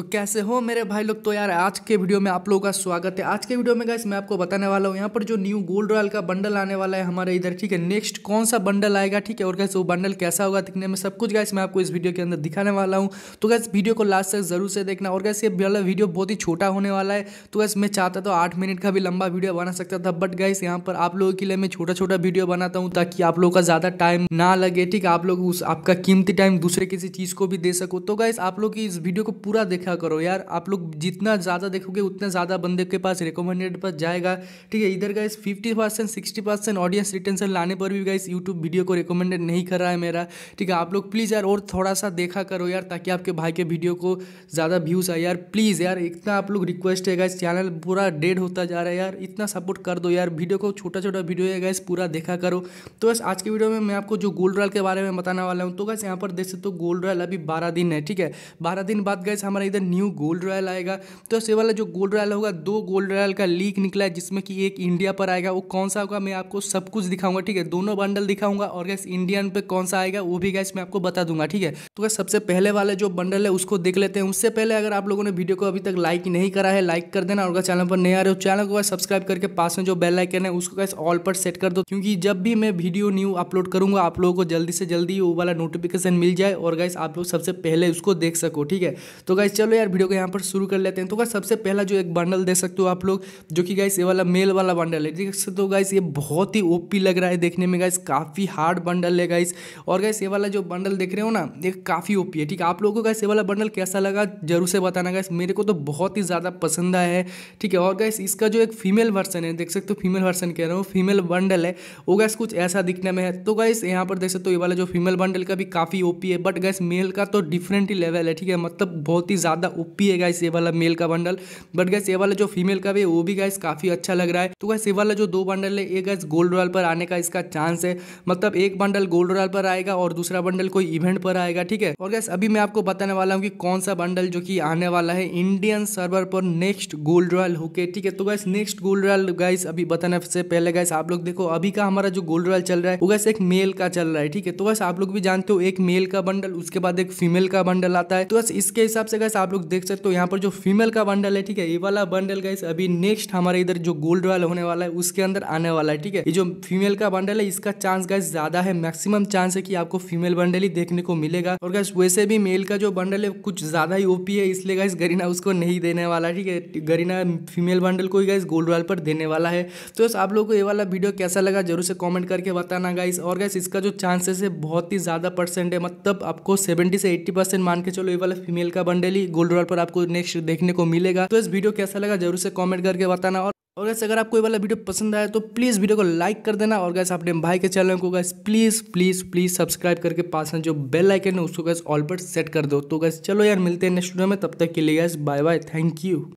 तो कैसे हो मेरे भाई लोग तो यार आज के वीडियो में आप लोगों का स्वागत है आज के वीडियो में गाइस मैं आपको बताने वाला हूँ यहाँ पर जो न्यू गोल्ड रॉयल का बंडल आने वाला है हमारे इधर ठीक है नेक्स्ट कौन सा बंडल आएगा ठीक है और गैस वो बंडल कैसा होगा दिखने में सब कुछ गैस मैं आपको इस वीडियो के अंदर दिखाने वाला हूँ तो गैस वीडियो को लास्ट तक जरूर से देखना और गैस ये वाला वीडियो बहुत ही छोटा होने वाला है तो गैस मैं चाहता तो आठ मिनट का भी लंबा वीडियो बना सकता था बट गैस यहाँ पर आप लोगों के लिए मैं छोटा छोटा वीडियो बनाता हूँ ताकि आप लोगों का ज़्यादा टाइम ना लगे ठीक है आप लोग उस आपका कीमती टाइम दूसरे किसी चीज़ को भी दे सको तो गैस आप लोग की इस वीडियो को पूरा देखा देखा करो यार आप लोग जितना ज़्यादा देखोगे उतना ज़्यादा बंदे के पास रिकमेंडेड पर जाएगा ठीक है इधर guys fifty percent sixty percent audience retention लाने पर भी गाइस यूट्यूब वीडियो को रिकमेंडेड नहीं कर रहा है मेरा ठीक है आप लोग प्लीज़ यार और थोड़ा सा देखा करो यार ताकि आपके भाई के वीडियो को ज़्यादा व्यूज़ आए यार प्लीज़ यार इतना आप लोग रिक्वेस्ट है गाइस चैनल पूरा डेड होता जा रहा है यार इतना सपोर्ट कर दो यार वीडियो को छोटा छोटा वीडियो है गाइस पूरा देखा करो तो बस आज के वीडियो में मैं आपको जो गोल्ड रॉयल के बारे में बताने वाला हूँ तो गैस यहाँ पर देख सकते हो गोल्ड रॉयल अभी बारह दिन है ठीक है बारह दिन बाद गैस हमारा इधर न्यू गोल्ड रॉयल आएगा तो ऐसे वाला जो गोल्ड रॉयल होगा दो गोल्ड रॉयल का लीक निकला है जिसमें कि एक इंडिया पर आएगा वो कौन सा होगा मैं आपको सब कुछ दिखाऊंगा ठीक है दोनों बंडल दिखाऊंगा और गैस इंडियन पे कौन सा आएगा वो भी गैस मैं आपको बता दूंगा ठीक है तो गैस सबसे पहले वाला जो बंडल है उसको देख लेते हैं उससे पहले अगर आप लोगों ने वीडियो को अभी तक लाइक नहीं करा है लाइक कर देना और अगर चैनल पर नहीं आ रहे हो चैनल को सब्सक्राइब करके पास में जो बेल लाइकन है उसको गैस ऑल पर सेट कर दो क्योंकि जब भी मैं वीडियो न्यू अपलोड करूंगा आप लोगों को जल्दी से जल्दी वो वाला नोटिफिकेशन मिल जाए और गैस आप लोग सबसे पहले उसको देख सको ठीक है तो गैस चलो यार वीडियो को यहाँ पर शुरू कर लेते हैं तो गाइस सबसे पहला जो एक बंडल दे सकते हो आप लोग जो कि गाइस ये वाला मेल वाला बंडल है देख सकते हो गाइस ये बहुत ही ओपी लग रहा है देखने में गाइस काफ़ी हार्ड बंडल है गाइस और गाइस ये वाला जो बंडल देख रहे हो ना ये काफ़ी ओपी है ठीक है आप लोगों को गाइस ये वाला बंडल कैसा लगा जरूर से बताना गाइस मेरे को तो बहुत ही ज़्यादा पसंद आया है ठीक है और गाइस इसका जो एक फीमेल वर्सन है देख सकते हो फीमेल वर्सन कह रहे हो फीमेल बंडल है वो गैस कुछ ऐसा दिखने में है तो गाइस यहाँ पर देख सकते हो ये वाला जो फीमेल बंडल का भी काफ़ी ओपी है बट गैस मेल का तो डिफरेंट ही लेवल है ठीक है मतलब बहुत ही ज़्यादा ओपी है गाइस ये वाला मेल का बंडल बट गैस ये वाला जो फीमेल का भी है वो भी गाइस काफ़ी अच्छा लग रहा है तो गैस ये वाला जो दो बंडल है ये गैस गोल्ड रॉयल पर आने का इसका चांस है मतलब एक बंडल गोल्ड रॉयल पर आएगा और दूसरा बंडल कोई इवेंट पर आएगा ठीक है और गैस अभी मैं आपको बताने वाला हूँ कि कौन सा बंडल जो कि आने वाला है इंडियन सर्वर पर नेक्स्ट गोल्ड रॉयल होके ठीक है तो guys next gold royal guys अभी बताने से पहले गैस आप लोग देखो अभी का हमारा जो गोल्ड रॉयल चल रहा है वो गैस एक मेल का चल रहा है ठीक है तो गैस आप लोग भी जानते हो एक मेल का बंडल उसके बाद एक फीमेल का बंडल आता है तो बस इसके हिसाब से गैस आप लोग देख सकते हो यहाँ पर जो फीमेल का बंडल है ठीक है ये वाला बंडल गाइस अभी नेक्स्ट हमारे इधर जो गोल्ड रॉयल होने वाला है उसके अंदर आने वाला है ठीक है ये जो फीमेल का बंडल है इसका चांस गाइस ज्यादा है मैक्सिमम चांस है कि आपको फीमेल बंडल ही देखने को मिलेगा और गाइस वैसे भी मेल का जो बंडल है कुछ ज्यादा ही ओपी है इसलिए गाइस गरीना उसको नहीं देने वाला ठीक है गरीना फीमेल बंडल को ही गाइस गोल्ड रॉयल पर देने वाला है तो आप लोग को ये वाला वीडियो कैसा लगा जरूर से कॉमेंट करके बताना गाइस और गाइस इसका जो चांसेस है बहुत ही ज्यादा परसेंट है मतलब आपको सेवेंटी से एट्टी परसेंट मान के चलो ये वाला फीमेल का बंडल ही गोल्ड रॉल पर आपको नेक्स्ट देखने को मिलेगा तो इस वीडियो कैसा लगा जरूर से कॉमेंट करके बताना और और गैस अगर आपको ये वाला वीडियो पसंद आया तो प्लीज़ वीडियो को लाइक कर देना और गैस अपने भाई के चैनल को guys please please please subscribe करके पास में जो बेल आइकन है उसको गैस ऑल पर सेट कर दो तो गैस चलो यार मिलते हैं नेक्स्ट वीडियो में तब तक के लिए guys bye bye thank you